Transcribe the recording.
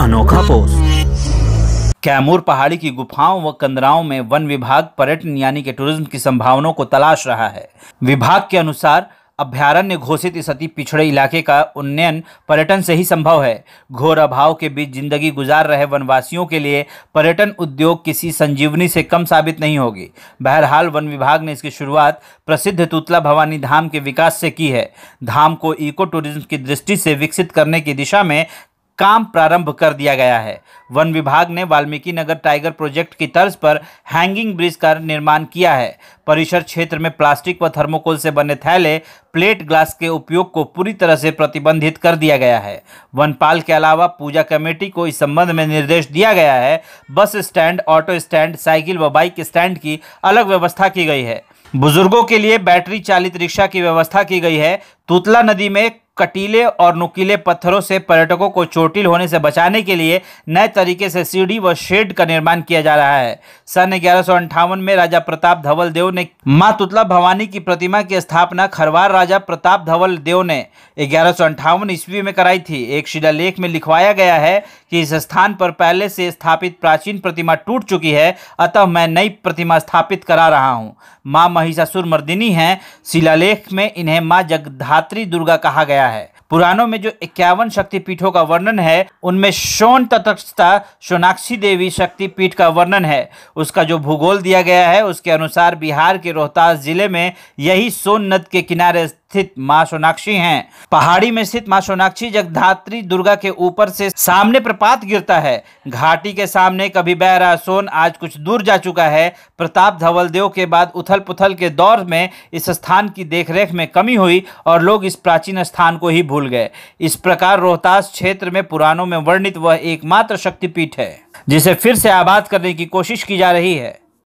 अनोखा पोस्ट कैमूर पहाड़ी की गुफाओं व कंदराओं में वन विभाग पर्यटन यानी के टूरिज्म की संभावनाओं को तलाश रहा है विभाग के अनुसार अभ्यारण्य घोषित इस अति पिछड़े इलाके का उन्नयन पर्यटन से ही संभव है घोर अभाव के बीच जिंदगी गुजार रहे वनवासियों के लिए पर्यटन उद्योग किसी संजीवनी से कम साबित नहीं होगी बहरहाल वन विभाग ने इसकी शुरुआत प्रसिद्ध तुतला भवानी धाम के विकास से की है धाम को इको टूरिज्म की दृष्टि से विकसित करने की दिशा में काम प्रारंभ कर दिया गया है वन विभाग ने वाल्मीकि नगर टाइगर प्रोजेक्ट की तर्ज पर हैंगिंग ब्रिज का निर्माण किया है परिसर क्षेत्र में प्लास्टिक व थर्मोकोल से बने थैले प्लेट ग्लास के उपयोग को पूरी तरह से प्रतिबंधित कर दिया गया है वनपाल के अलावा पूजा कमेटी को इस संबंध में निर्देश दिया गया है bus stand auto stand cycle व बाइक स्टैंड की अलग व्यवस्था की गई है बुजुर्गों के लिए बैटरी चालित रिक्शा की व्यवस्था की गई है तुतला नदी में कटीले और नुकीले पत्थरों से पर्यटकों को चोटिल होने से बचाने के लिए नए तरीके से सीढ़ी व शेड का निर्माण किया जा रहा है सन ग्यारह में राजा प्रताप धवल देव ने माँ तुतला भवानी की प्रतिमा की स्थापना खरवार राजा प्रताप धवल देव ने ग्यारह सौ ईस्वी में कराई थी एक शिलालेख में लिखवाया गया है कि इस स्थान पर पहले से स्थापित प्राचीन प्रतिमा टूट चुकी है अतः मैं नई प्रतिमा स्थापित करा रहा हूँ माँ महिषासुर मर्दिनी है शिलालेख में इन्हें माँ जगधात्री दुर्गा कहा गया गया है पुराणों में जो इक्यावन शक्तिपीठों का वर्णन है उनमें शोन तटस्था सोनाक्षी देवी शक्तिपीठ का वर्णन है उसका जो भूगोल दिया गया है उसके अनुसार बिहार के रोहतास जिले में यही सोन नद के किनारे स्थित माँ सोनाक्षी है पहाड़ी में स्थित माँ सोनाक्षी जगधात्री दुर्गा के ऊपर से सामने प्रपात गिरता है घाटी के सामने कभी बह सोन आज कुछ दूर जा चुका है प्रताप देव के बाद उथल पुथल के दौर में इस स्थान की देखरेख में कमी हुई और लोग इस प्राचीन स्थान को ही भूल गए इस प्रकार रोहतास क्षेत्र में पुराणों में वर्णित वह एकमात्र शक्तिपीठ है जिसे फिर से आबाद करने की कोशिश की जा रही है